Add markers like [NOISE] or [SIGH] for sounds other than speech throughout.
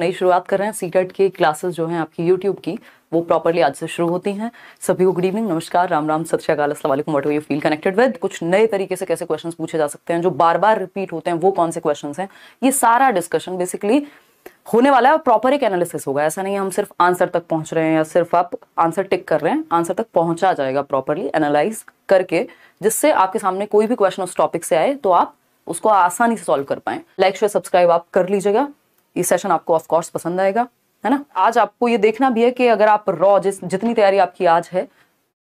नई शुरुआत कर रहे हैं सी e के क्लासेस जो हैं आपकी यूट्यूब की वो प्रॉपरली आज से शुरू होती हैं सभी को गुड इवनिंग नमस्कार राम राम सत श्रीकाल what you feel connected with कुछ नए तरीके से कैसे क्वेश्चंस पूछे जा सकते हैं जो बार बार रिपीट होते हैं वो कौन से क्वेश्चन हैं ये सारा डिस्कशन बेसिकली होने वाला है प्रॉपर एक एनालिसिस होगा ऐसा नहीं है हम सिर्फ आंसर तक पहुंच रहे हैं या सिर्फ आप आंसर टिक कर रहे हैं आंसर तक पहुंचा जाएगा प्रॉपरली एनालाइज करके जिससे आपके सामने कोई भी क्वेश्चन उस टॉपिक से आए तो आप उसको आसानी से सॉल्व कर पाए लाइक शेयर सब्सक्राइब आप कर लीजिएगा ये सेशन आपको ऑफकोर्स पसंद आएगा है ना आज आपको ये देखना भी है कि अगर आप रॉ जिस जितनी तैयारी आपकी आज है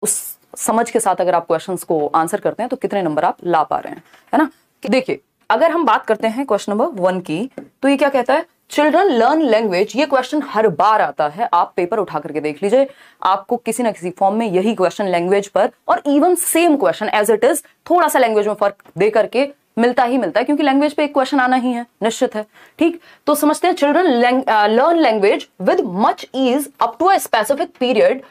उस समझ के साथ अगर आप क्वेश्चंस को आंसर करते हैं तो कितने नंबर आप ला पा रहे हैं है ना देखिए अगर हम बात करते हैं क्वेश्चन नंबर वन की तो ये क्या कहता है चिल्ड्रन लर्न लैंग्वेज ये क्वेश्चन हर बार आता है आप पेपर उठा करके देख लीजिए आपको किसी ना किसी फॉर्म में यही क्वेश्चन लैंग्वेज पर और even same question as it is थोड़ा सा लैंग्वेज में फर्क दे करके मिलता ही मिलता है क्योंकि लैंग्वेज पे एक क्वेश्चन आना ही है निश्चित है ठीक तो समझते हैं children learn language with much is up to a specific period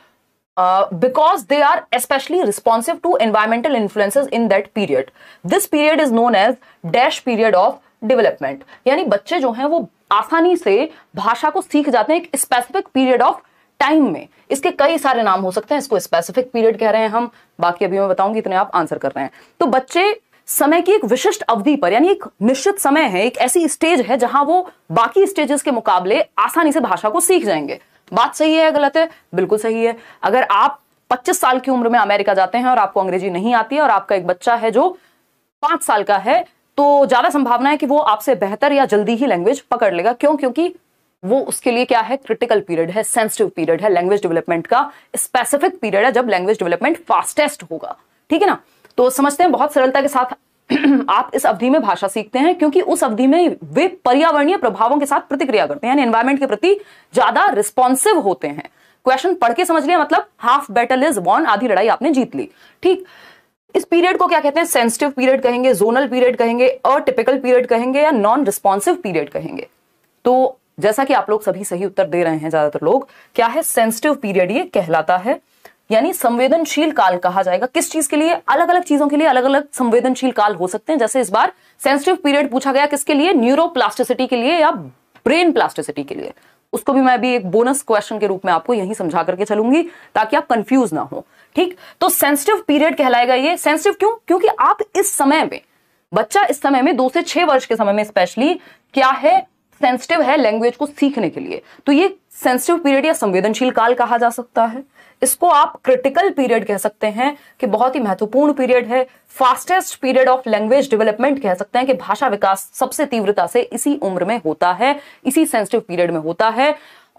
because they are especially responsive to environmental influences in that period this period is known as dash period of development यानी बच्चे जो हैं वो आसानी से भाषा को सीख जाते हैं एक स्पेसिफिक पीरियड ऑफ टाइम में इसके कई सारे नाम हो सकते हैं इसको स्पेसिफिक पीरियड कह रहे हैं हम बाकी अभी मैं बताऊंगी इतने आप आंसर कर रहे हैं तो बच्चे समय की एक विशिष्ट अवधि पर यानी एक निश्चित समय है एक ऐसी स्टेज है जहां वो बाकी स्टेजेस के मुकाबले आसानी से भाषा को सीख जाएंगे बात सही है गलत है बिल्कुल सही है अगर आप 25 साल की उम्र में अमेरिका जाते हैं और आपको अंग्रेजी नहीं आती है और आपका एक बच्चा है जो पांच साल का है तो ज्यादा संभावना है कि वो आपसे बेहतर या जल्दी ही लैंग्वेज पकड़ लेगा क्यों क्योंकि वो उसके लिए क्या है क्रिटिकल पीरियड है सेंसिटिव पीरियड है लैंग्वेज डेवलपमेंट का स्पेसिफिक पीरियड है जब लैंग्वेज डेवलपमेंट फास्टेस्ट होगा ठीक है ना तो समझते हैं बहुत सरलता के साथ [CLEARS THROAT] आप इस अवधि में भाषा सीखते हैं क्योंकि उस अवधि में वे पर्यावरणीय प्रभावों के साथ प्रतिक्रिया करते हैं एनवायरमेंट के प्रति ज्यादा रिस्पॉन्सिव होते हैं क्वेश्चन पढ़ के समझ लिया मतलब हाफ बैटल इज वॉन आधी लड़ाई आपने जीत ली ठीक इस पीरियड को क्या कहते हैं सेंसिटिव पीरियड कहेंगे जोनल पीरियड कहेंगे अटिपिकल पीरियड कहेंगे या नॉन रिस्पॉन्सिव पीरियड कहेंगे तो जैसा कि आप लोग सभी सही उत्तर दे रहे हैं ज्यादातर लोग क्या है सेंसिटिव पीरियड ये कहलाता है यानी संवेदनशील काल कहा जाएगा किस चीज के लिए अलग अलग चीजों के लिए अलग अलग संवेदनशील काल हो सकते हैं जैसे इस बार सेंसिटिव पीरियड पूछा गया किसके लिए न्यूरोप्लास्टिसिटी के लिए या ब्रेन प्लास्टिसिटी के लिए उसको भी मैं भी एक बोनस क्वेश्चन के रूप में आपको यही समझा करके चलूंगी ताकि आप कंफ्यूज ना हो ठीक तो सेंसिटिव पीरियड कहलाएगा ये सेंसिटिव क्यों क्योंकि आप इस समय में बच्चा इस समय में दो से छह वर्ष के समय में स्पेशली क्या है सेंसिटिव है लैंग्वेज को सीखने के लिए तो ये सेंसिटिव पीरियड या संवेदनशील काल कहा जा सकता है इसको आप क्रिटिकल पीरियड कह सकते हैं कि बहुत ही महत्वपूर्ण पीरियड है fastest period of language development कह सकते हैं कि भाषा विकास सबसे तीव्रता से इसी उम्र में होता है इसी सेंसिटिव पीरियड में होता है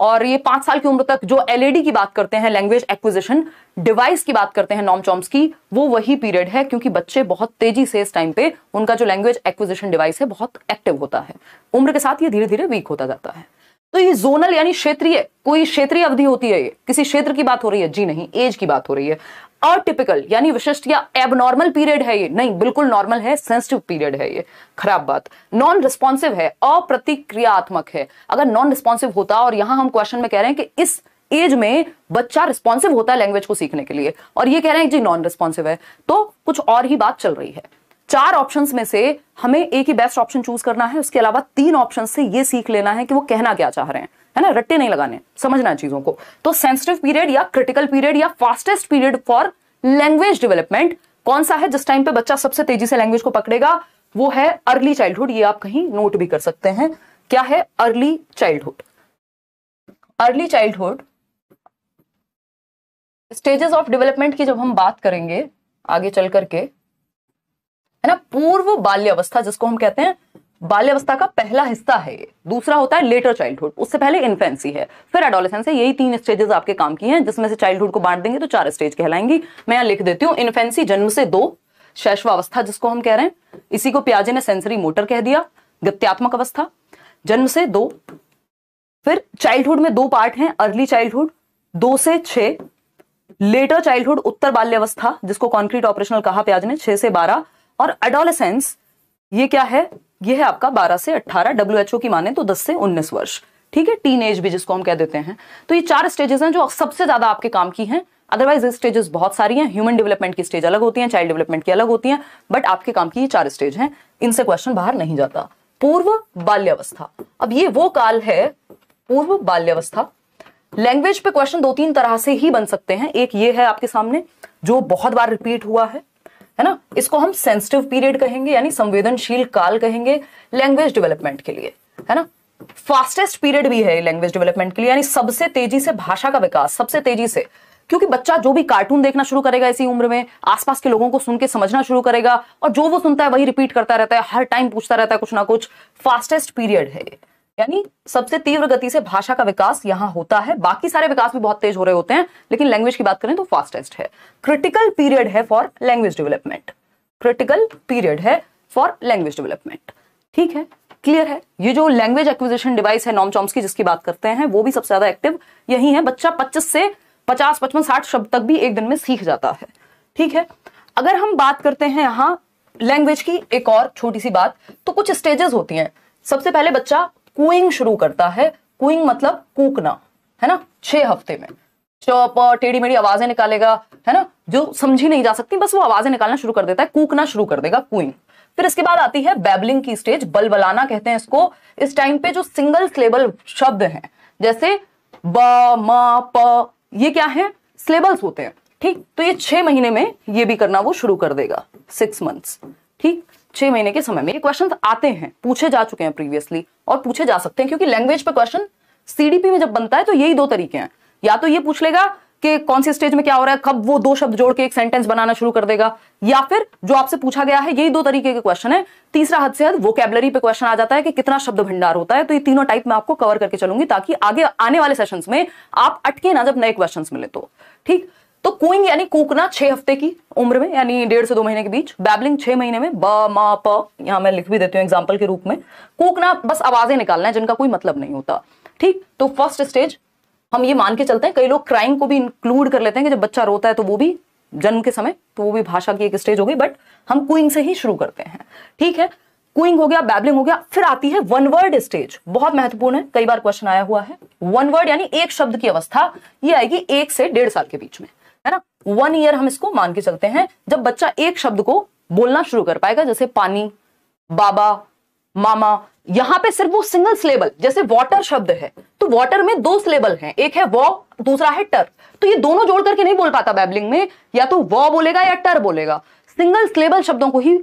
और ये पांच साल की उम्र तक जो एलईडी की बात करते हैं लैंग्वेज एक्विजिशन डिवाइस की बात करते हैं नॉम चॉम्स की वो वही पीरियड है क्योंकि बच्चे बहुत तेजी से इस टाइम पे उनका जो लैंग्वेज एक्विजिशन डिवाइस है बहुत एक्टिव होता है उम्र के साथ ये धीरे धीरे वीक होता जाता है तो ये जोनल यानी क्षेत्रीय कोई क्षेत्रीय अवधि होती है ये किसी क्षेत्र की बात हो रही है जी नहीं एज की बात हो रही है अटिपिकल यानी विशिष्ट या एबनॉर्मल पीरियड है ये नहीं बिल्कुल नॉर्मल है सेंसिटिव पीरियड है ये खराब बात नॉन रिस्पॉन्सिव है अप्रतिक्रियात्मक है अगर नॉन रिस्पॉन्सिव होता और यहां हम क्वेश्चन में कह रहे हैं कि इस एज में बच्चा रिस्पॉन्सिव होता है लैंग्वेज को सीखने के लिए और ये कह रहे हैं जी नॉन रिस्पॉन्सिव है तो कुछ और ही बात चल रही है चार ऑप्शंस में से हमें एक ही बेस्ट ऑप्शन चूज करना है उसके अलावा तीन ऑप्शन से ये सीख लेना है कि वो कहना क्या चाह रहे हैं है ना रट्टे नहीं लगाने समझना है चीजों को तो सेंसिटिव पीरियड या क्रिटिकल पीरियड या fastest period for language development कौन सा है जिस टाइम पे बच्चा सबसे तेजी से लैंग्वेज को पकड़ेगा वो है अर्ली चाइल्डहुड ये आप कहीं नोट भी कर सकते हैं क्या है early childhood early childhood stages of development की जब हम बात करेंगे आगे चल करके है ना पूर्व बाल्यावस्था जिसको हम कहते हैं बाल्यावस्था का पहला हिस्सा है दूसरा होता है लेटर चाइल्डहुड उससे पहले इन्फेंसी है फिर एडोलेसेंस है यही तीन स्टेजेस आपके काम की हैं जिसमें से चाइल्डहुड को बांट देंगे तो चार स्टेज कहलाएंगी मैं यहां लिख देती हूं इन्फेंसी जन्म से दो शैशवावस्था जिसको हम कह रहे हैं इसी को प्याजे ने सेंसरी मोटर कह दिया गत्यात्मक अवस्था जन्म से दो फिर चाइल्डहुड में दो पार्ट हैं अर्ली चाइल्डहुड दो से छह लेटर चाइल्डहुड उत्तर बाल्यावस्था जिसको कॉन्क्रीट ऑपरेशनल कहा प्याज ने छह से बारह और एडोलसेंस ये क्या है ये है आपका 12 से 18 डब्ल्यू की माने तो 10 से 19 वर्ष ठीक है टीन एज भी जिसको हम कह देते हैं तो ये चार स्टेजेस हैं जो सबसे ज्यादा आपके काम की हैं अदरवाइज स्टेजेस बहुत सारी हैं ह्यूमन डेवलपमेंट की स्टेज अलग होती है चाइल्ड डेवलपमेंट की अलग होती है बट आपके काम की ये चार स्टेज हैं इनसे क्वेश्चन बाहर नहीं जाता पूर्व बाल्यावस्था अब ये वो काल है पूर्व बाल्यावस्था लैंग्वेज पे क्वेश्चन दो तीन तरह से ही बन सकते हैं एक ये है आपके सामने जो बहुत बार रिपीट हुआ है है ना इसको हम सेंसिटिव पीरियड कहेंगे यानी संवेदनशील काल कहेंगे लैंग्वेज डेवलपमेंट के लिए है ना फास्टेस्ट पीरियड भी है लैंग्वेज डेवलपमेंट के लिए यानी सबसे तेजी से भाषा का विकास सबसे तेजी से क्योंकि बच्चा जो भी कार्टून देखना शुरू करेगा इसी उम्र में आसपास के लोगों को सुन के समझना शुरू करेगा और जो वो सुनता है वही रिपीट करता रहता है हर टाइम पूछता रहता है कुछ ना कुछ फास्टेस्ट पीरियड है यानी सबसे तीव्र गति से भाषा का विकास यहां होता है बाकी सारे विकास भी बहुत तेज हो रहे होते हैं लेकिन लैंग्वेज की बात करें तो फास्टेस्ट है क्रिटिकल पीरियड है for language development critical period है फॉर लैंग्वेज डेवलपमेंट ठीक है क्लियर है ये जो लैंग्वेज एक्विजिशन डिवाइस है नॉम की जिसकी बात करते हैं वो भी सबसे ज्यादा एक्टिव यही है बच्चा पच्चीस से पचास पचपन साठ शब्द तक भी एक दिन में सीख जाता है ठीक है अगर हम बात करते हैं यहां लैंग्वेज की एक और छोटी सी बात तो कुछ स्टेजेस होती हैं सबसे पहले बच्चा कुइंग शुरू करता है कुइंग मतलब कूकना है ना छह हफ्ते में चौप टेढ़ी मेढ़ी आवाजें निकालेगा है ना जो समझी नहीं जा सकती बस वो आवाजें निकालना शुरू कर देता है कूकना शुरू कर देगा कुइंग फिर इसके बाद आती है बैबलिंग की स्टेज बलबलाना कहते हैं इसको इस टाइम पे जो सिंगल स्लेबल शब्द हैं जैसे ब म प ये क्या है स्लेबल्स होते हैं ठीक तो ये छह महीने में ये भी करना वो शुरू कर देगा सिक्स मंथ्स ठीक छह महीने के समय में ये क्वेश्चन आते हैं पूछे जा चुके हैं प्रीवियसली और पूछे जा सकते हैं क्योंकि लैंग्वेज पे क्वेश्चन सीडीपी में जब बनता है तो यही दो तरीके हैं या तो ये पूछ लेगा कि कौन सी स्टेज में क्या हो रहा है कब वो दो शब्द जोड़ के एक सेंटेंस बनाना शुरू कर देगा या फिर जो आपसे पूछा गया है यही दो तरीके के क्वेश्चन है तीसरा हद से हद कैबलरी पे क्वेश्चन आ जाता है कि कितना शब्द भंडार होता है तो ये तीनों टाइप में आपको कवर करके चलूंगी ताकि आगे आने वाले सेशन में आप अटके ना जब नए क्वेश्चन मिले तो ठीक तो कुइंग यानी कूकना छह हफ्ते की उम्र में यानी डेढ़ से दो महीने के बीच बैबलिंग छह महीने में ब मा प यहां मैं लिख भी देती हूँ एग्जाम्पल के रूप में कूकना बस आवाजें निकालना है जिनका कोई मतलब नहीं होता ठीक तो फर्स्ट स्टेज हम ये मान के चलते हैं कई लोग क्राइम को भी इंक्लूड कर लेते हैं कि जब बच्चा रोता है तो वो भी जन्म के समय तो वो भी भाषा की एक स्टेज हो गई बट हम कुइंग से ही शुरू करते हैं ठीक है कुइंग हो गया बैबलिंग हो गया फिर आती है वन वर्ड स्टेज बहुत महत्वपूर्ण है कई बार क्वेश्चन आया हुआ है वन वर्ड यानी एक शब्द की अवस्था ये आएगी एक से डेढ़ साल के बीच में वन ईयर हम इसको मान के चलते हैं जब बच्चा एक शब्द को बोलना शुरू कर पाएगा जैसे पानी बाबा मामा यहां पे सिर्फ वो सिंगल सिलेबल जैसे वाटर शब्द है तो वाटर में दो सिलेबल हैं एक है वॉ दूसरा है टर तो ये दोनों जोड़ करके नहीं बोल पाता बैबलिंग में या तो वॉ बोलेगा या टर बोलेगा सिंगल सिलेबल शब्दों को ही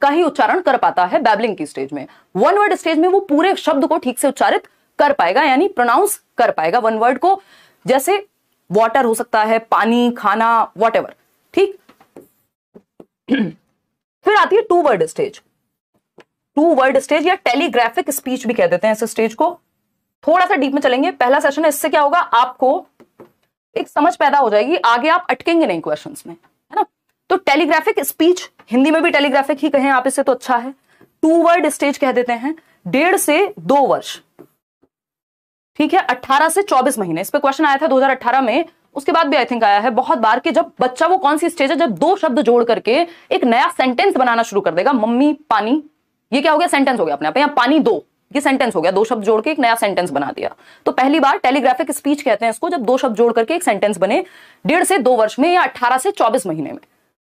का ही उच्चारण कर पाता है बैबलिंग की स्टेज में वन वर्ड स्टेज में वो पूरे शब्द को ठीक से उच्चारित कर पाएगा यानी प्रोनाउंस कर पाएगा वन वर्ड को जैसे वाटर हो सकता है पानी खाना वॉट ठीक फिर आती है two word stage two word stage या टेलीग्राफिक स्पीच भी कह देते हैं इस स्टेज को थोड़ा सा डीप में चलेंगे पहला सेशन है इससे क्या होगा आपको एक समझ पैदा हो जाएगी आगे आप अटकेंगे नहीं क्वेश्चन में है ना तो टेलीग्राफिक स्पीच हिंदी में भी टेलीग्राफिक ही कहें आप इससे तो अच्छा है टू वर्ड स्टेज कह देते हैं डेढ़ से दो वर्ष ठीक है 18 से 24 महीने इस पर क्वेश्चन आया था 2018 में उसके बाद भी आई थिंक आया है बहुत बार कि जब बच्चा वो कौन सी स्टेज है जब दो शब्द जोड़ करके एक नया सेंटेंस बनाना शुरू कर देगा मम्मी पानी ये क्या हो गया सेंटेंस हो गया अपने आप यहाँ पानी दो ये सेंटेंस हो गया दो शब्द जोड़ के एक नया सेंटेंस बना दिया तो पहली बार टेलीग्राफिक स्पीच कहते हैं इसको जब दो शब्द जोड़ करके एक सेंटेंस बने डेढ़ से दो वर्ष में या अठारह से चौबीस महीने में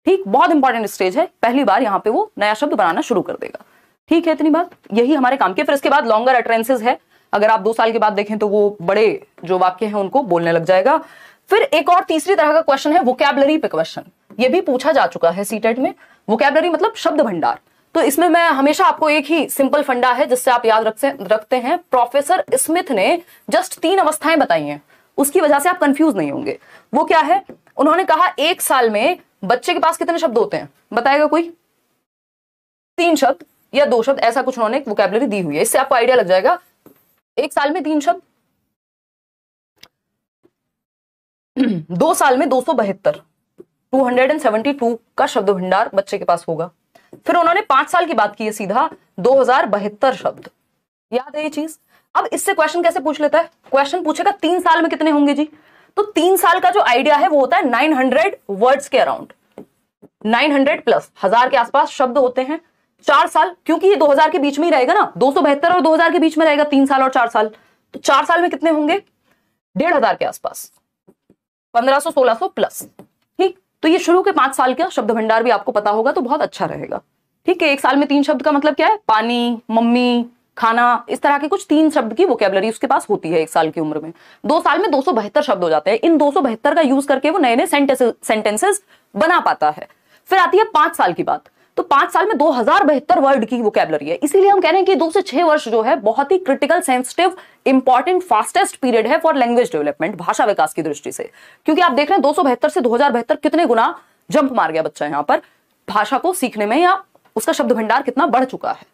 ठीक बहुत इंपॉर्टेंट स्टेज है पहली बार यहाँ पे वो नया शब्द बनाना शुरू कर देगा ठीक है इतनी बात यही हमारे काम की फिर इसके बाद लॉन्गर अटरेंसेज है अगर आप दो साल के बाद देखें तो वो बड़े जो वाक्य हैं उनको बोलने लग जाएगा फिर एक और तीसरी तरह का क्वेश्चन है वोकैबलरी पे क्वेश्चन ये भी पूछा जा चुका है सीटेट e में वोकैबलरी मतलब शब्द भंडार तो इसमें मैं हमेशा आपको एक ही सिंपल फंडा है जिससे आप याद रखते रखते हैं प्रोफेसर स्मिथ ने जस्ट तीन अवस्थाएं बताई हैं उसकी वजह से आप कंफ्यूज नहीं होंगे वो क्या है उन्होंने कहा एक साल में बच्चे के पास कितने शब्द होते हैं बताएगा कोई तीन शब्द या दो शब्द ऐसा कुछ उन्होंने वोकैबलरी दी हुई है इससे आपको आइडिया लग जाएगा एक साल में तीन शब्द दो साल में दो सौ बहत्तर two hundred and seventy two का शब्द भंडार बच्चे के पास होगा फिर उन्होंने पांच साल की बात की है सीधा दो हजार बहत्तर शब्द याद है ये चीज अब इससे क्वेश्चन कैसे पूछ लेता है क्वेश्चन पूछेगा तीन साल में कितने होंगे जी तो तीन साल का जो आइडिया है वो होता है नाइन हंड्रेड वर्ड्स के अराउंड नाइन हंड्रेड प्लस हजार के आसपास शब्द होते हैं चार साल क्योंकि ये 2000 के बीच में ही रहेगा ना दो और 2000 के बीच में रहेगा तीन साल और चार साल तो चार साल में कितने होंगे डेढ़ हजार के आसपास 1500 1600 प्लस ठीक तो ये शुरू के पांच साल का शब्द भंडार भी आपको पता होगा तो बहुत अच्छा रहेगा ठीक है एक साल में तीन शब्द का मतलब क्या है पानी मम्मी खाना इस तरह के कुछ तीन शब्द की वोकेबलरी उसके पास होती है एक साल की उम्र में दो साल में दो शब्द हो जाते हैं इन दो का यूज करके वो नए नए सेंटेंसेस बना पाता है फिर आती है पांच साल की बात तो पांच साल में दो हजार बेहतर वर्ड की वोकेबलरी है इसीलिए हम कह रहे हैं कि दो से छह वर्ष जो है बहुत ही critical sensitive important fastest period है फॉर लैंग्वेज डेवलपमेंट भाषा विकास की दृष्टि से क्योंकि आप देख रहे हैं दो से दो कितने गुना जंप मार गया बच्चा यहां पर भाषा को सीखने में या उसका शब्द भंडार कितना बढ़ चुका है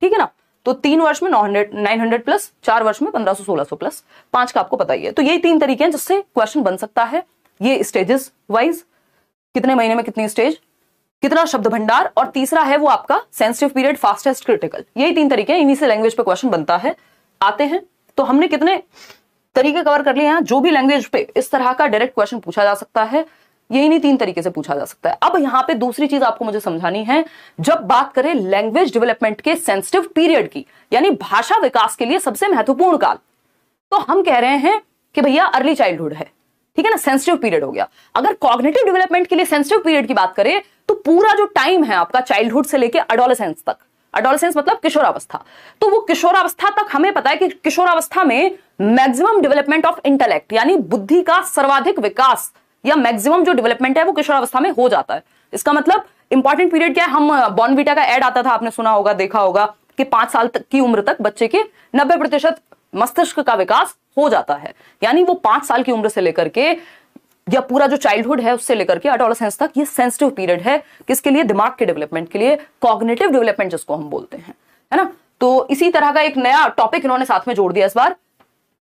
ठीक है ना तो तीन वर्ष में नौ हंड्रेड नाइन हंड्रेड प्लस चार वर्ष में पंद्रह 1600 सोलह प्लस पांच का आपको पता ही है तो यही तीन तरीके हैं जिससे क्वेश्चन बन सकता है ये स्टेजेस वाइज कितने महीने में कितनी स्टेज कितना शब्द भंडार और तीसरा है वो आपका सेंसिटिव पीरियड फास्टेस्ट क्रिटिकल यही तीन तरीके हैं इन्हीं से लैंग्वेज पे क्वेश्चन बनता है आते हैं तो हमने कितने तरीके कवर कर लिए हैं जो भी लैंग्वेज पे इस तरह का डायरेक्ट क्वेश्चन पूछा जा सकता है यही नहीं तीन तरीके से पूछा जा सकता है अब यहाँ पे दूसरी चीज आपको मुझे समझानी है जब बात करें लैंग्वेज डेवलपमेंट के सेंसिटिव पीरियड की यानी भाषा विकास के लिए सबसे महत्वपूर्ण काल तो हम कह रहे हैं कि भैया अर्ली चाइल्डहुड है ठीक है ना सेंसिटिव पीरियड हो गया अगर कॉग्नेटिव डेवलपमेंट के लिए सेंसिटिव पीरियड की बात करें तो पूरा जो टाइम है आपका चाइल्डहुड से लेकर अडोलसेंस तक अडोलसेंस मतलब किशोरावस्था तो वो किशोरावस्था तक हमें पता है कि किशोरावस्था में मैक्सिमम डेवलपमेंट ऑफ इंटेलेक्ट यानी बुद्धि का सर्वाधिक विकास या मैक्सिमम जो डेवलपमेंट है वो किशोरावस्था में हो जाता है इसका मतलब इंपॉर्टेंट पीरियड क्या है हम बॉर्नविटा का एड आता था आपने सुना होगा देखा होगा कि पांच साल तक की उम्र तक बच्चे के नब्बे प्रतिशत मस्तिष्क का विकास हो जाता है यानी वो पांच साल की उम्र से लेकर के या पूरा जो चाइल्डहुड है उससे लेकर के अडोलसेंस तक ये सेंसिटिव पीरियड है किसके लिए दिमाग के डेवलपमेंट के लिए कॉग्नेटिव डेवलपमेंट जिसको हम बोलते हैं है ना तो इसी तरह का एक नया टॉपिक इन्होंने साथ में जोड़ दिया इस बार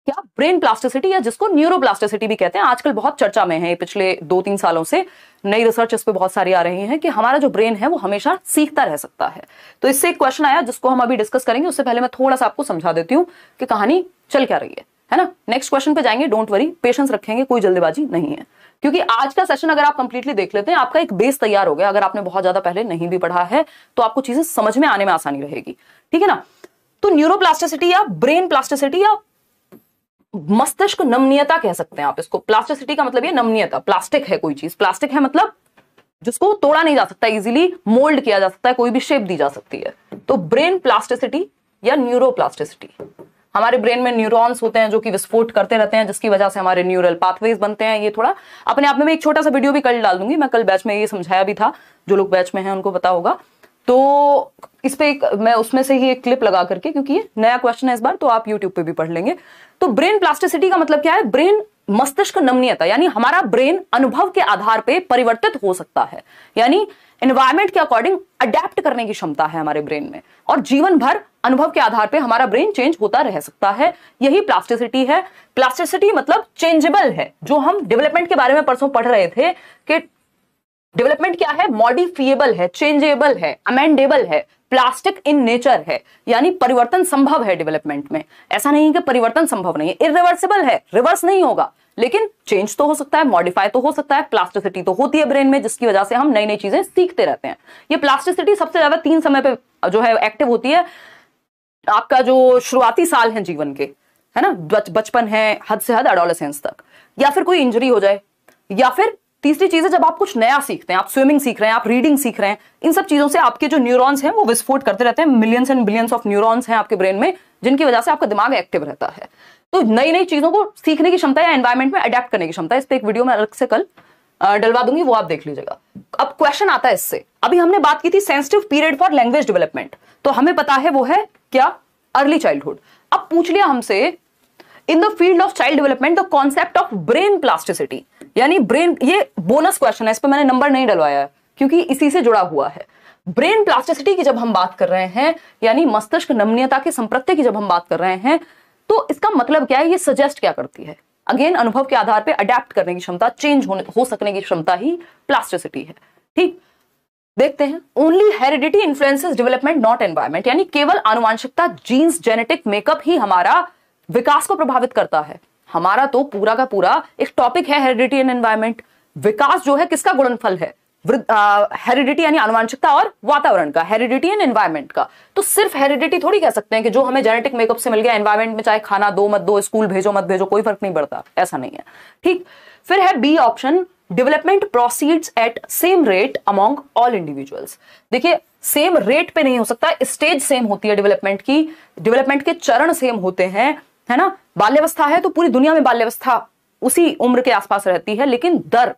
क्या ब्रेन प्लास्टिसिटी या जिसको न्यूरोप्लास्टिसिटी भी कहते हैं आजकल बहुत चर्चा में है पिछले दो तीन सालों से नई रिसर्च इस पर बहुत सारी आ रही है कि हमारा जो ब्रेन है वो हमेशा सीखता रह सकता है तो इससे एक क्वेश्चन आया जिसको हम अभी डिस्कस करेंगे उससे पहले मैं थोड़ा सा आपको समझा देती हूँ कि कहानी चल क्या रही है है ना नेक्स्ट क्वेश्चन पे जाएंगे डोंट वरी पेशेंस रखेंगे कोई जल्दबाजी नहीं है क्योंकि आज का सेशन अगर आप कंप्लीटली देख लेते हैं आपका एक बेस तैयार हो गया अगर आपने बहुत ज्यादा पहले नहीं भी पढ़ा है तो आपको चीजें समझ में आने में आसानी रहेगी ठीक है ना तो न्यूरोप्लास्टिसिटी या ब्रेन प्लास्टिसिटी या मस्तिष्क नमनीयता कह सकते हैं आप इसको प्लास्टिसिटी का मतलब ये नमनीयता प्लास्टिक है कोई चीज प्लास्टिक है मतलब जिसको तोड़ा नहीं जा सकता इजीली मोल्ड किया जा सकता है कोई भी शेप दी जा सकती है तो ब्रेन प्लास्टिसिटी या न्यूरोप्लास्टिसिटी हमारे ब्रेन में न्यूरॉन्स होते हैं जो कि विस्फोट करते रहते हैं जिसकी वजह से हमारे न्यूरल पाथवेज बनते हैं ये थोड़ा अपने आप में मैं एक छोटा सा वीडियो भी कल डाल दूंगी मैं कल बैच में ये समझाया भी था जो लोग बैच में हैं उनको पता होगा तो इस पे एक मैं उसमें से ही एक क्लिप लगा करके क्योंकि ये नया क्वेश्चन है इस बार तो आप यूट्यूब पे भी पढ़ लेंगे तो ब्रेन प्लास्टिसिटी का मतलब क्या है ब्रेन मस्तिष्क नमनीयता यानी हमारा ब्रेन अनुभव के आधार पे परिवर्तित हो सकता है यानी एनवायरमेंट के अकॉर्डिंग अडेप्ट करने की क्षमता है हमारे ब्रेन में और जीवन भर अनुभव के आधार पर हमारा ब्रेन चेंज होता रह सकता है यही प्लास्टिसिटी है प्लास्टिसिटी मतलब चेंजेबल है जो हम डेवलपमेंट के बारे में परसों पढ़ रहे थे कि डेवलपमेंट क्या है मॉडिफिएबल है चेंजेबल है अमेंडेबल है प्लास्टिक इन नेचर है यानी परिवर्तन संभव है डेवलपमेंट में ऐसा नहीं है कि परिवर्तन संभव नहीं है इरिवर्सिबल है रिवर्स नहीं होगा लेकिन चेंज तो हो सकता है मॉडिफाई तो हो सकता है प्लास्टिसिटी तो होती है ब्रेन में जिसकी वजह से हम नई नई चीजें सीखते रहते हैं ये प्लास्टिसिटी सबसे ज्यादा तीन समय पर जो है एक्टिव होती है आपका जो शुरुआती साल है जीवन के है ना बचपन है हद से हद एडोलसेंस तक या फिर कोई इंजरी हो जाए या फिर तीसरी चीज है जब आप कुछ नया सीखते हैं आप स्विमिंग सीख रहे हैं आप रीडिंग सीख रहे हैं इन सब चीजों से आपके जो न्यूरॉन्स हैं वो विस्फोट करते रहते हैं millions and billions of neurons हैं आपके ब्रेन में जिनकी वजह से आपका दिमाग एक्टिव रहता है तो नई नई चीजों को सीखने की क्षमता या एनवायरमेंट में अडेप्ट करने की क्षमता इस पर एक वीडियो में अलग से कल डलवा दूंगी वो आप देख लीजिएगा अब क्वेश्चन आता है इससे अभी हमने बात की थी sensitive period for language development तो हमें पता है वो है क्या अर्ली चाइल्डहुड अब पूछ लिया हमसे in the field of child development the concept of brain plasticity यानी ब्रेन ये बोनस क्वेश्चन है इस पर मैंने नंबर नहीं डलवाया क्योंकि इसी से जुड़ा हुआ है ब्रेन प्लास्टिसिटी की जब हम बात कर रहे हैं यानी मस्तिष्क नमनीयता के संप्रत्य की जब हम बात कर रहे हैं तो इसका मतलब क्या है ये सजेस्ट क्या करती है अगेन अनुभव के आधार पर अडेप्ट करने की क्षमता चेंज होने हो सकने की क्षमता ही प्लास्टिसिटी है ठीक देखते हैं only heredity influences development not environment यानी केवल आनुवांशिकता जीन्स जेनेटिक मेकअप ही हमारा विकास को प्रभावित करता है हमारा तो पूरा का पूरा एक टॉपिक है हेरिडिटी एंड एनवायरमेंट विकास जो है किसका गुणनफल है हेरिडिटी यानी अनुवांशिकता और वातावरण का हेरिडिटी एंड एनवायरमेंट का तो सिर्फ हेरिडिटी थोड़ी कह सकते हैं कि जो हमें जेनेटिक मेकअप से मिल गया एनवायरमेंट में चाहे खाना दो मत दो स्कूल भेजो मत भेजो कोई फर्क नहीं पड़ता ऐसा नहीं है ठीक फिर है B option development proceeds at same rate among all individuals देखिए सेम रेट पे नहीं हो सकता स्टेज सेम होती है डेवलपमेंट की डेवलपमेंट के चरण सेम होते हैं है ना बाल्यवस्था है तो पूरी दुनिया में बाल्यवस्था उसी उम्र के आसपास रहती है लेकिन दर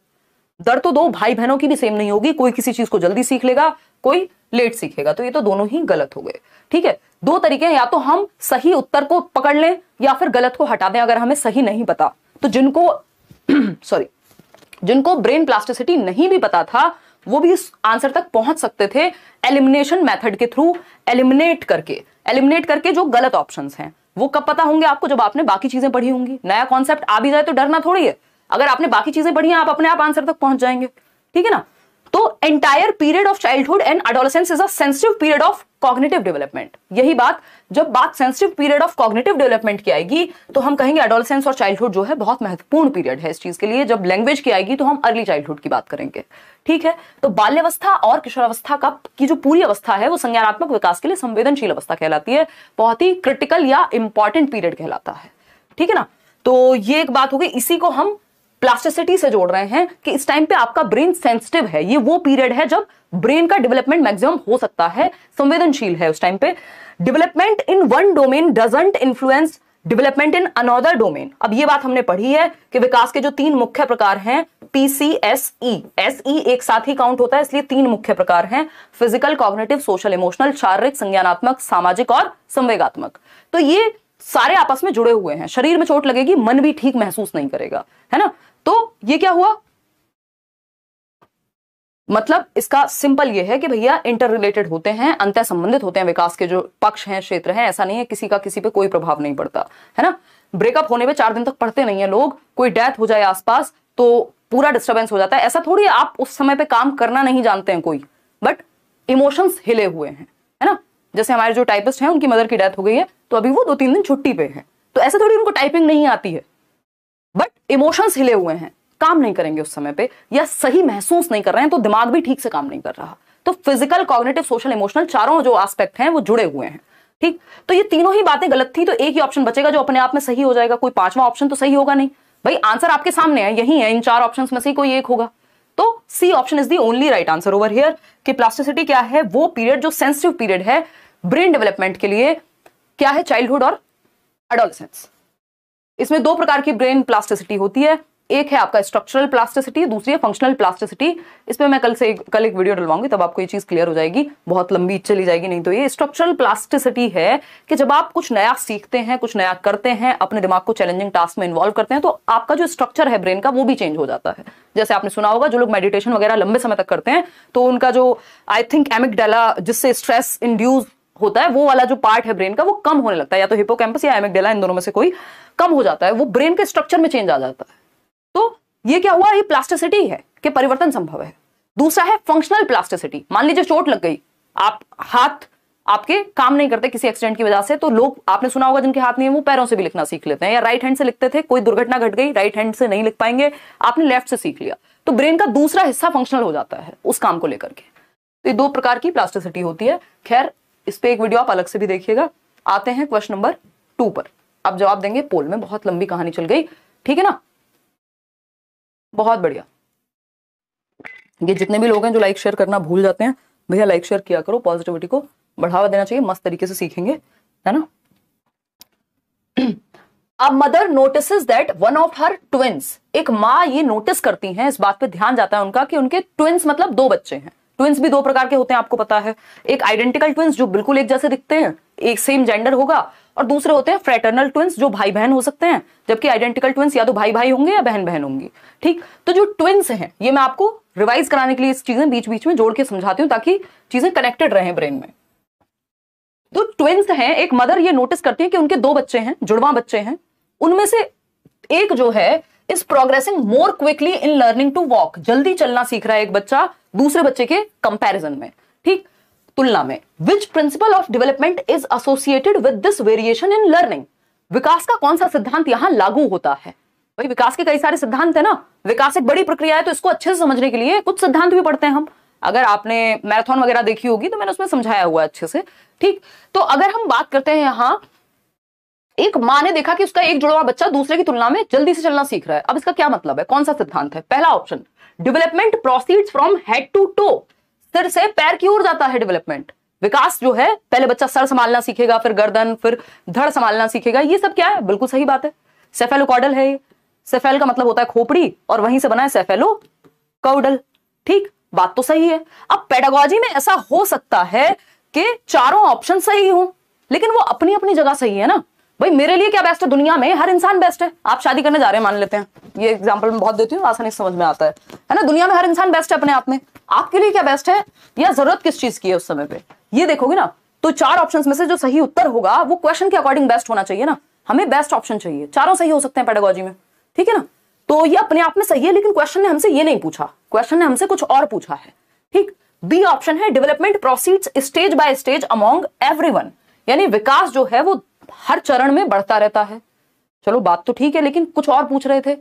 दर तो दो भाई बहनों की भी सेम नहीं होगी कोई किसी चीज को जल्दी सीख लेगा कोई लेट सीखेगा तो ये तो दोनों ही गलत हो गए ठीक है दो तरीके हैं या तो हम सही उत्तर को पकड़ लें या फिर गलत को हटा दें अगर हमें सही नहीं पता तो जिनको सॉरी [CLEARS THROAT] जिनको ब्रेन प्लास्टिसिटी नहीं भी पता था वो भी इस आंसर तक पहुंच सकते थे एलिमिनेशन मेथड के थ्रू एलिमिनेट करके एलिमिनेट करके जो गलत ऑप्शंस हैं वो कब पता होंगे आपको जब आपने बाकी चीजें पढ़ी होंगी नया कॉन्सेप्ट आ भी जाए तो डरना थोड़ी है अगर आपने बाकी चीजें पढ़ी आप अपने आप आंसर तक पहुंच जाएंगे ठीक है ना तो entire period of childhood and adolescence is a sensitive period of cognitive development यही बात जब बात sensitive period of cognitive development की आएगी तो हम कहेंगे एडोलसेंस और चाइल्डहुड जो है बहुत महत्वपूर्ण पीरियड है इस चीज के लिए जब लैंग्वेज की आएगी तो हम अर्ली चाइल्डहुड की बात करेंगे ठीक है तो बाल्यवस्था और किशोरावस्था का की जो पूरी अवस्था है वो संज्ञानात्मक विकास के लिए संवेदनशील अवस्था कहलाती है बहुत ही क्रिटिकल या इंपॉर्टेंट पीरियड कहलाता है ठीक है ना तो ये एक बात हो गई इसी को हम प्लास्टिसिटी से जोड़ रहे हैं कि इस टाइम पे आपका ब्रेन सेंसिटिव है ये वो पीरियड है जब ब्रेन का डेवलपमेंट मैक्सिमम हो सकता है संवेदनशील है उस टाइम पे development in one domain doesn't influence development in another domain अब ये बात हमने पढ़ी है कि विकास के जो तीन मुख्य प्रकार हैं पीसीएसई एसई e. e एक साथ ही काउंट होता है इसलिए तीन मुख्य प्रकार हैं फिजिकल कॉग्नेटिव सोशल इमोशनल शारीरिक संज्ञानात्मक सामाजिक और संवेगात्मक तो ये सारे आपस में जुड़े हुए हैं शरीर में चोट लगेगी मन भी ठीक महसूस नहीं करेगा है ना तो ये क्या हुआ मतलब इसका सिंपल ये है कि भैया इंटर रिलेटेड होते हैं अंत संबंधित होते हैं विकास के जो पक्ष हैं क्षेत्र हैं ऐसा नहीं है किसी का किसी पे कोई प्रभाव नहीं पड़ता है ना ब्रेकअप होने में चार दिन तक पढ़ते नहीं है लोग कोई डेथ हो जाए आसपास तो पूरा डिस्टर्बेंस हो जाता है ऐसा थोड़ी आप उस समय पर काम करना नहीं जानते हैं कोई बट इमोशंस हिले हुए हैं है ना जैसे हमारे जो टाइपिस्ट हैं उनकी मदर की डेथ हो गई है तो अभी वो दो तीन दिन छुट्टी पे है तो ऐसे थोड़ी उनको टाइपिंग नहीं आती है बट इमोशंस हिले हुए हैं काम नहीं करेंगे उस समय पे या सही महसूस नहीं कर रहे हैं तो दिमाग भी ठीक से काम नहीं कर रहा तो फिजिकल कॉग्नेटिव सोशल इमोशनल चारों जो आस्पेक्ट हैं वो जुड़े हुए हैं ठीक तो ये तीनों ही बातें गलत थी तो एक ही ऑप्शन बचेगा जो अपने आप में सही हो जाएगा कोई पांचवा ऑप्शन तो सही होगा नहीं भाई आंसर आपके सामने है यही है इन चार ऑप्शन में से कोई एक होगा तो C option is the only right answer over here कि प्लास्टिसिटी क्या है वो पीरियड जो सेंसिटिव पीरियड है ब्रेन डेवलपमेंट के लिए क्या है चाइल्डहुड और एडोलसेंस इसमें दो प्रकार की ब्रेन प्लास्टिसिटी होती है एक है आपका स्ट्रक्चरल प्लास्टिसिटी दूसरी है फंक्शनल प्लास्टिसिटी इसमें मैं कल से कल एक वीडियो डलवाऊंगी तब आपको ये चीज़ क्लियर हो जाएगी बहुत लंबी चली जाएगी नहीं तो ये स्ट्रक्चरल प्लास्टिसिटी है कि जब आप कुछ नया सीखते हैं कुछ नया करते हैं अपने दिमाग को चैलेंजिंग टास्क में इन्वॉल्व करते हैं तो आपका जो स्ट्रक्चर है ब्रेन का वो भी चेंज हो जाता है जैसे आपने सुना होगा जो लोग मेडिटेशन वगैरह लंबे समय तक करते हैं तो उनका जो आई थिंक एमिक जिससे स्ट्रेस इंड्यूस होता है वो वाला जो पार्ट है ब्रेन का वो कम होने लगता है या तो हिपोकैम्पस या एमिकडेला इन दोनों में से कोई कम हो जाता है वो ब्रेन के स्ट्रक्चर में चेंज आ जाता है तो ये क्या हुआ ये प्लास्टिसिटी है कि परिवर्तन संभव है दूसरा है फंक्शनल प्लास्टिसिटी मान लीजिए चोट लग गई आप हाथ आपके काम नहीं करते किसी एक्सीडेंट की वजह से तो लोग आपने सुना होगा जिनके हाथ नहीं है वो पैरों से भी लिखना सीख लेते हैं या राइट हैंड से लिखते थे कोई दुर्घटना घट गई राइट हैंड से नहीं लिख पाएंगे आपने लेफ्ट से सीख लिया तो ब्रेन का दूसरा हिस्सा फंक्शनल हो जाता है उस काम को लेकर के तो ये दो प्रकार की प्लास्टिसिटी होती है खैर इस पर एक वीडियो आप अलग से भी देखिएगा आते हैं क्वेश्चन नंबर टू पर आप जवाब देंगे पोल में बहुत लंबी कहानी चल गई ठीक है ना बहुत बढ़िया ये जितने भी लोग हैं जो लाइक शेयर करना भूल जाते हैं भैया लाइक शेयर किया करो पॉजिटिविटी को बढ़ावा देना चाहिए मस्त तरीके से सीखेंगे है ना अब mother notice that one of her twins एक माँ ये नोटिस करती हैं इस बात पे ध्यान जाता है उनका कि उनके ट्विंस मतलब दो बच्चे हैं ट्विंस भी दो प्रकार के होते हैं आपको पता है एक आइडेंटिकल ट्विंस जो बिल्कुल एक जैसे दिखते हैं एक सेम जेंडर होगा और दूसरे होते हैं फ्रेटर्नल ट्विंस जो भाई बहन हो सकते हैं जबकि आइडेंटिकल ट्विंस या तो भाई भाई होंगे या बहन बहन होंगी ठीक तो जो ट्विंस हैं ये मैं आपको रिवाइज कराने के लिए इस चीजें बीच बीच में जोड़ के समझाती हूँ ताकि चीजें कनेक्टेड रहे ब्रेन में तो ट्विंस हैं एक मदर ये नोटिस करती है कि उनके दो बच्चे हैं जुड़वा बच्चे हैं उनमें से एक जो है is progressing more quickly in learning to walk जल्दी चलना सीख रहा है एक बच्चा दूसरे बच्चे के कंपेरिजन में ठीक तुलना में which principle of development is associated with this variation in learning विकास का कौन सा सिद्धांत यहां लागू होता है भाई विकास के कई सारे सिद्धांत है ना विकास एक बड़ी प्रक्रिया है तो इसको अच्छे से समझने के लिए कुछ सिद्धांत भी पढ़ते हैं हम अगर आपने मैराथन वगैरह देखी होगी तो मैंने उसमें समझाया हुआ है अच्छे से ठीक तो अगर हम बात करते हैं यहां एक माँ ने देखा कि उसका एक जुड़वा बच्चा दूसरे की तुलना में जल्दी से चलना सीख रहा है अब इसका क्या मतलब है कौन सा सिद्धांत है पहला option development proceed from head to toe सिर से पैर की ओर जाता है डेवलपमेंट विकास जो है पहले बच्चा सर संभालना सीखेगा फिर गर्दन फिर धड़ संभालना सीखेगा ये सब क्या है बिल्कुल सही बात है सेफेलो कॉडल है सेफेल का मतलब होता है खोपड़ी और वहीं से बना है सेफेलो कौडल ठीक बात तो सही है अब पेडागोजी में ऐसा हो सकता है कि चारों ऑप्शन सही हो लेकिन वो अपनी अपनी जगह सही है ना भाई मेरे लिए क्या बेस्ट है दुनिया में हर इंसान बेस्ट है आप शादी करने जा रहे हैं मान लेते हैं ये एग्जाम्पल मैं बहुत देती हूँ आसानी से समझ में आता है है ना दुनिया में हर इंसान बेस्ट है अपने आप में आपके लिए क्या बेस्ट है या जरूरत किस चीज की है उस समय पे ये देखोगे ना तो चार ऑप्शन में से जो सही उत्तर होगा वो क्वेश्चन के अकॉर्डिंग बेस्ट होना चाहिए ना हमें बेस्ट ऑप्शन चाहिए चारों सही हो सकते हैं पेडोगोजी में ठीक है ना तो ये अपने आप में सही है लेकिन क्वेश्चन ने हमसे ये नहीं पूछा क्वेश्चन ने हमसे कुछ और पूछा है ठीक बी ऑप्शन है development proceeds stage by stage among everyone यानी विकास जो है वो हर चरण में बढ़ता रहता है चलो बात तो ठीक है लेकिन कुछ और पूछ रहे थे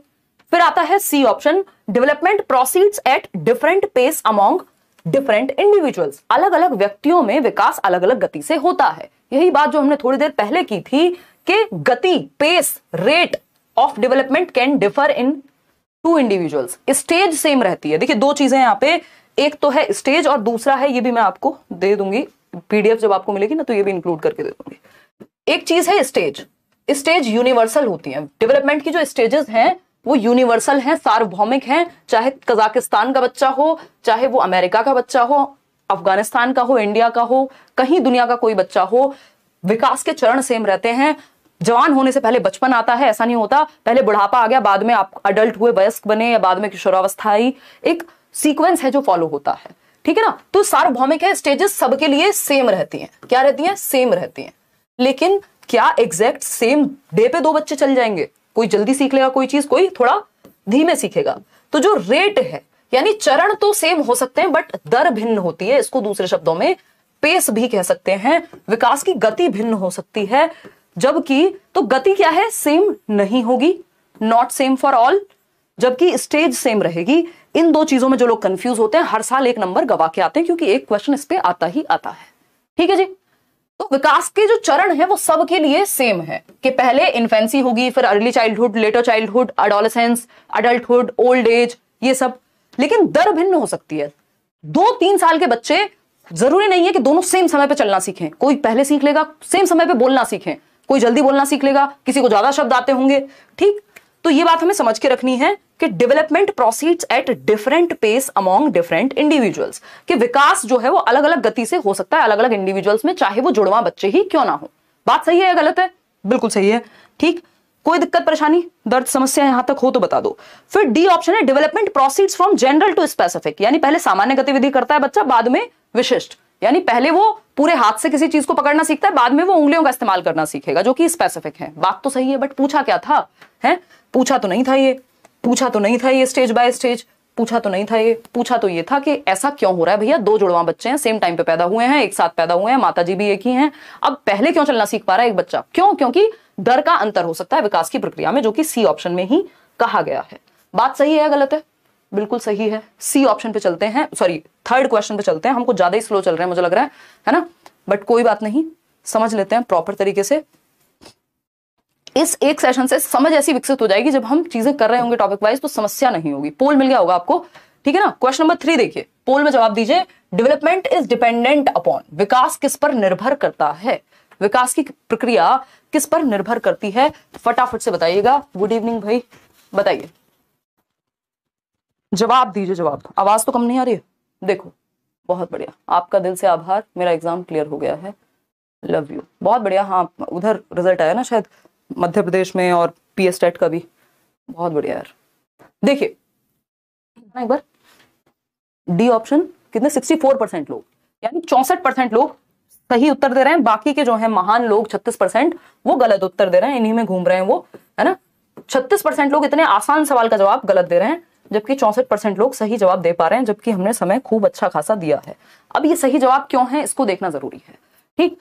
फिर आता है C option development proceeds at different pace among different individuals अलग अलग व्यक्तियों में विकास अलग अलग गति से होता है यही बात जो हमने थोड़ी देर पहले की थी कि गति pace rate of development can differ in two individuals stage same रहती है देखिए दो चीजें यहां पे एक तो है स्टेज और दूसरा है ये भी मैं आपको दे दूंगी पीडीएफ जब आपको मिलेगी ना तो ये भी इंक्लूड करके दे दूंगी एक चीज है स्टेज स्टेज यूनिवर्सल होती है डेवलपमेंट की जो स्टेजेस हैं वो यूनिवर्सल हैं सार्वभौमिक हैं चाहे कजाकिस्तान का बच्चा हो चाहे वो अमेरिका का बच्चा हो अफगानिस्तान का हो इंडिया का हो कहीं दुनिया का कोई बच्चा हो विकास के चरण सेम रहते हैं जवान होने से पहले बचपन आता है ऐसा नहीं होता पहले बुढ़ापा आ गया बाद में आप अडल्ट हुए वयस्क बने या बाद में किशोरावस्था आई एक सीक्वेंस है जो फॉलो होता है ठीक है ना तो सार्वभौमिक है स्टेजेस सबके लिए सेम रहती हैं क्या रहती हैं सेम रहती हैं लेकिन क्या एग्जैक्ट सेम डे पे दो बच्चे चल जाएंगे कोई जल्दी सीख लेगा कोई चीज कोई थोड़ा धीमे सीखेगा तो जो रेट है यानी चरण तो सेम हो सकते हैं बट दर भिन्न होती है इसको दूसरे शब्दों में पेस भी कह सकते हैं विकास की गति भिन्न हो सकती है जबकि तो गति क्या है सेम नहीं होगी नॉट सेम फॉर ऑल जबकि स्टेज सेम रहेगी इन दो चीजों में जो लोग कंफ्यूज होते हैं हर साल एक नंबर गवा के आते हैं क्योंकि एक क्वेश्चन इस पे आता ही आता है ठीक है जी तो विकास के जो चरण है वो सबके लिए सेम है कि पहले इन्फेंसी होगी फिर early childhood later childhood adolescence adulthood old age ये सब लेकिन दर भिन्न हो सकती है दो तीन साल के बच्चे जरूरी नहीं है कि दोनों सेम समय पे चलना सीखें कोई पहले सीख लेगा सेम समय पे बोलना सीखें कोई जल्दी बोलना सीख लेगा किसी को ज्यादा शब्द आते होंगे ठीक तो ये बात हमें समझ के रखनी है कि development proceed at different pace among different individuals कि विकास जो है वो अलग अलग गति से हो सकता है अलग अलग इंडिविजुअल्स में चाहे वो जुड़वा बच्चे ही क्यों ना हो बात सही है या गलत है बिल्कुल सही है ठीक कोई दिक्कत परेशानी दर्द समस्या यहां तक हो तो बता दो फिर डी ऑप्शन है development proceed from general to specific यानी पहले सामान्य गतिविधि करता है बच्चा बाद में विशिष्ट यानी पहले वो पूरे हाथ से किसी चीज को पकड़ना सीखता है बाद में वो उंगलियों का इस्तेमाल करना सीखेगा जो कि स्पेसिफिक है बात तो सही है बट पूछा क्या था है पूछा तो नहीं था ये पूछा तो नहीं था ये स्टेज बाय स्टेज पूछा तो नहीं था ये पूछा तो ये था कि ऐसा क्यों हो रहा है भैया दो जुड़वा बच्चे हैं सेम टाइम पे पैदा हुए हैं एक साथ पैदा हुए हैं माता जी भी एक ही हैं अब पहले क्यों चलना सीख पा रहा है एक बच्चा क्यों क्योंकि दर का अंतर हो सकता है विकास की प्रक्रिया में जो कि सी ऑप्शन में ही कहा गया है बात सही है या गलत है बिल्कुल सही है सी ऑप्शन पे चलते हैं सॉरी थर्ड क्वेश्चन पे चलते हैं हमको ज्यादा ही स्लो चल रहे हैं मुझे लग रहा है है ना बट कोई बात नहीं समझ लेते हैं प्रॉपर तरीके से इस एक सेशन से समझ ऐसी विकसित हो जाएगी जब हम चीजें कर रहे होंगे टॉपिक वाइज तो समस्या नहीं होगी पोल मिल गया होगा आपको ठीक है ना क्वेश्चन नंबर थ्री देखिए पोल में जवाब दीजिए डेवलपमेंट इज डिपेंडेंट अपॉन विकास किस पर निर्भर करता है विकास की प्रक्रिया किस पर निर्भर करती है फटाफट से बताइएगा गुड इवनिंग भाई बताइए जवाब दीजिए जवाब आवाज तो कम नहीं आ रही है देखो बहुत बढ़िया आपका दिल से आभार मेरा एग्जाम क्लियर हो गया है लव यू बहुत बढ़िया हाँ उधर रिजल्ट आया ना शायद मध्य प्रदेश में और पी एस टेट का भी बहुत बढ़िया यार देखिए हाँ एक बार डी ऑप्शन कितने 64 परसेंट लोग यानी चौसठ परसेंट लोग सही उत्तर दे रहे हैं बाकी के जो है महान लोग 36 परसेंट वो गलत उत्तर दे रहे हैं इन्हीं में घूम रहे हैं वो है ना 36 परसेंट लोग इतने आसान सवाल का जवाब गलत दे रहे हैं जबकि चौसठ परसेंट लोग सही जवाब दे पा रहे हैं जबकि हमने समय खूब अच्छा खासा दिया है अब ये सही जवाब क्यों है इसको देखना जरूरी है ठीक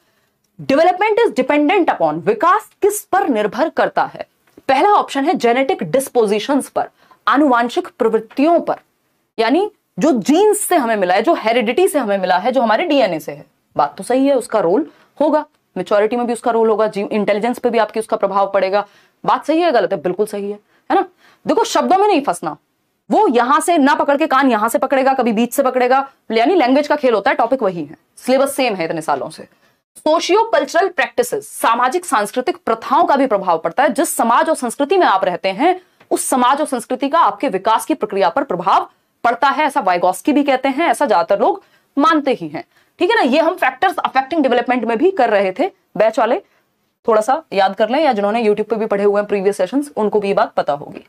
डेवलपमेंट इज डिपेंडेंट अपॉन विकास किस पर निर्भर करता है पहला ऑप्शन है जेनेटिक डिस्पोजिशन पर आनुवांशिक प्रवृत्तियों पर यानी जो जीन्स से हमें मिला है जो हेरिडिटी से हमें मिला है जो हमारे डीएनए से है बात तो सही है उसका रोल होगा मेच्योरिटी में भी उसका रोल होगा इंटेलिजेंस पे भी आपकी उसका प्रभाव पड़ेगा बात सही है गलत है बिल्कुल सही है है ना देखो शब्दों में नहीं फंसना वो यहां से ना पकड़ के कान यहां से पकड़ेगा कभी बीच से पकड़ेगा यानी लैंग्वेज का खेल होता है टॉपिक वही है सिलेबस सेम है इतने सालों से सोशियो कल्चरल प्रैक्टिस सामाजिक सांस्कृतिक प्रथाओं का भी प्रभाव पड़ता है जिस समाज और संस्कृति में आप रहते हैं उस समाज और संस्कृति का आपके विकास की प्रक्रिया पर प्रभाव पड़ता है ऐसा वाइगोस्की भी कहते हैं ऐसा ज्यादातर लोग मानते ही हैं ठीक है ना ये हम फैक्टर्स अफेक्टिंग डेवलपमेंट में भी कर रहे थे बैच वाले थोड़ा सा याद कर लें या जिन्होंने यूट्यूब पे भी पढ़े हुए हैं प्रीवियस सेशंस उनको भी ये बात पता होगी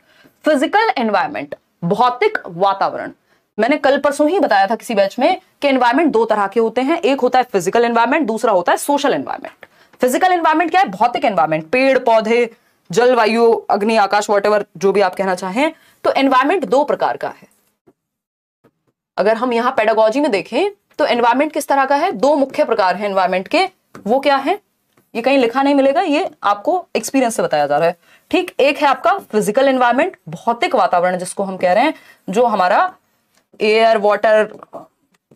फिजिकल एनवायरमेंट भौतिक वातावरण मैंने कल परसों ही बताया था किसी बैच में कि एनवायरमेंट दो तरह के होते हैं एक होता है फिजिकल एनवायरमेंट दूसरा होता है सोशल एनवायरमेंट फिजिकल एनवायरमेंट क्या है भौतिक एनवायरमेंट पेड़ पौधे जलवायु अग्नि आकाश वॉट जो भी आप कहना चाहें तो एनवायरमेंट दो प्रकार का है अगर हम यहां पेडागोजी में देखें तो एनवायरमेंट किस तरह का है दो मुख्य प्रकार है एनवायरमेंट के वो क्या है ये कहीं लिखा नहीं मिलेगा ये आपको एक्सपीरियंस से बताया जा रहा है ठीक एक है आपका फिजिकल एनवायरमेंट भौतिक वातावरण जिसको हम कह रहे हैं जो हमारा एयर वाटर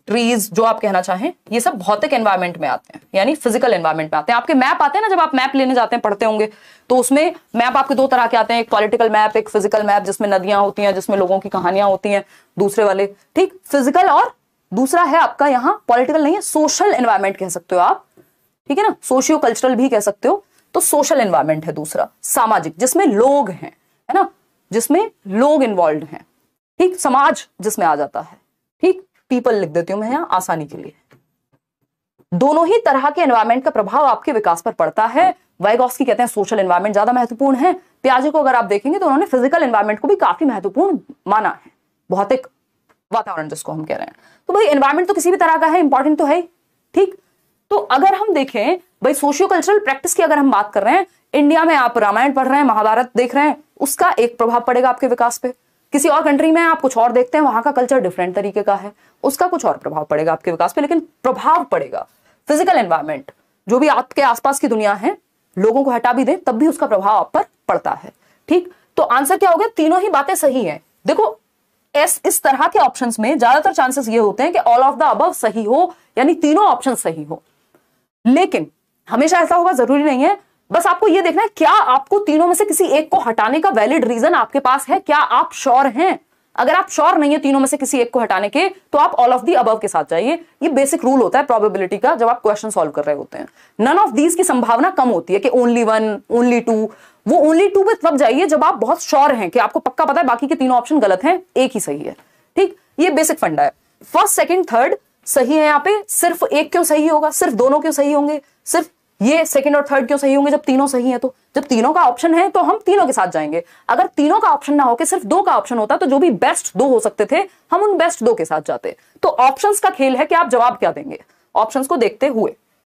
ट्रीज जो आप कहना चाहें ये सब भौतिक एनवायरमेंट में आते हैं यानी फिजिकल एनवायरमेंट में आते हैं आपके मैप आते हैं ना जब आप मैप लेने जाते हैं पढ़ते होंगे तो उसमें मैप आपके दो तरह के आते हैं एक पॉलिटिकल मैप एक फिजिकल मैप जिसमें नदियां होती हैं जिसमें लोगों की कहानियां होती हैं दूसरे वाले ठीक फिजिकल और दूसरा है आपका यहाँ पॉलिटिकल नहीं है सोशल एनवायरमेंट कह सकते हो आप ठीक है ना सोशियो कल्चरल भी कह सकते हो तो सोशल एनवायरमेंट है दूसरा सामाजिक जिसमें लोग हैं है ना जिसमें लोग इन्वॉल्व हैं ठीक समाज जिसमें आ जाता है ठीक पीपल लिख देती हूं मैं यहां आसानी के लिए दोनों ही तरह के एनवायरमेंट का प्रभाव आपके विकास पर पड़ता है वाइगॉस्की कहते हैं सोशल एनवायरमेंट ज्यादा महत्वपूर्ण है प्याजे को अगर आप देखेंगे तो उन्होंने फिजिकल एनवायरमेंट को भी काफी महत्वपूर्ण माना है भौतिक वातावरण जिसको हम कह रहे हैं तो भाई एनवायरमेंट तो किसी भी तरह का है इंपॉर्टेंट तो है ठीक तो अगर हम देखें भाई सोशियो कल्चरल प्रैक्टिस की अगर हम बात कर रहे हैं इंडिया में आप रामायण पढ़ रहे हैं महाभारत देख रहे हैं उसका एक प्रभाव पड़ेगा आपके विकास पर किसी और कंट्री में आप कुछ और देखते हैं वहां का कल्चर डिफरेंट तरीके का है उसका कुछ और प्रभाव पड़ेगा आपके विकास पे लेकिन प्रभाव पड़ेगा फिजिकल एनवायरमेंट जो भी आपके आसपास की दुनिया है लोगों को हटा भी दें तब भी उसका प्रभाव आप पर पड़ता है ठीक तो आंसर क्या हो गया तीनों ही बातें सही है देखो एस इस तरह के ऑप्शन में ज्यादातर चांसेस ये होते हैं कि ऑल ऑफ द अबव सही हो यानी तीनों ऑप्शन सही हो लेकिन हमेशा ऐसा होगा जरूरी नहीं है बस आपको यह देखना है क्या आपको तीनों में से किसी एक को हटाने का वैलिड रीजन आपके पास है क्या आप श्योर हैं अगर आप श्योर नहीं है तीनों में से किसी एक को हटाने के तो आप ऑल ऑफ दी अब के साथ जाइए ये बेसिक रूल होता है प्रोबेबिलिटी का जब आप क्वेश्चन सॉल्व कर रहे होते हैं नन ऑफ दीज की संभावना कम होती है कि ओनली वन ओनली टू वो ओनली टू पे तब जाइए जब आप बहुत श्योर हैं कि आपको पक्का पता है बाकी के तीनों ऑप्शन गलत हैं एक ही सही है ठीक ये बेसिक फंडा है फर्स्ट सेकेंड थर्ड सही है यहाँ पे सिर्फ एक क्यों सही होगा सिर्फ दोनों क्यों सही होंगे सिर्फ ये सेकंड और थर्ड क्यों सही होंगे जब तीनों सही है तो जब तीनों का ऑप्शन है तो हम तीनों के साथ जाएंगे अगर तीनों का ऑप्शन ना होकर सिर्फ दो का ऑप्शन होता तो जो भी बेस्ट दो हो सकते थे हम उन बेस्ट दो के साथ जाते तो ऑप्शंस का खेल है कि आप जवाब क्या देंगे ऑप्शंस को देखते हुए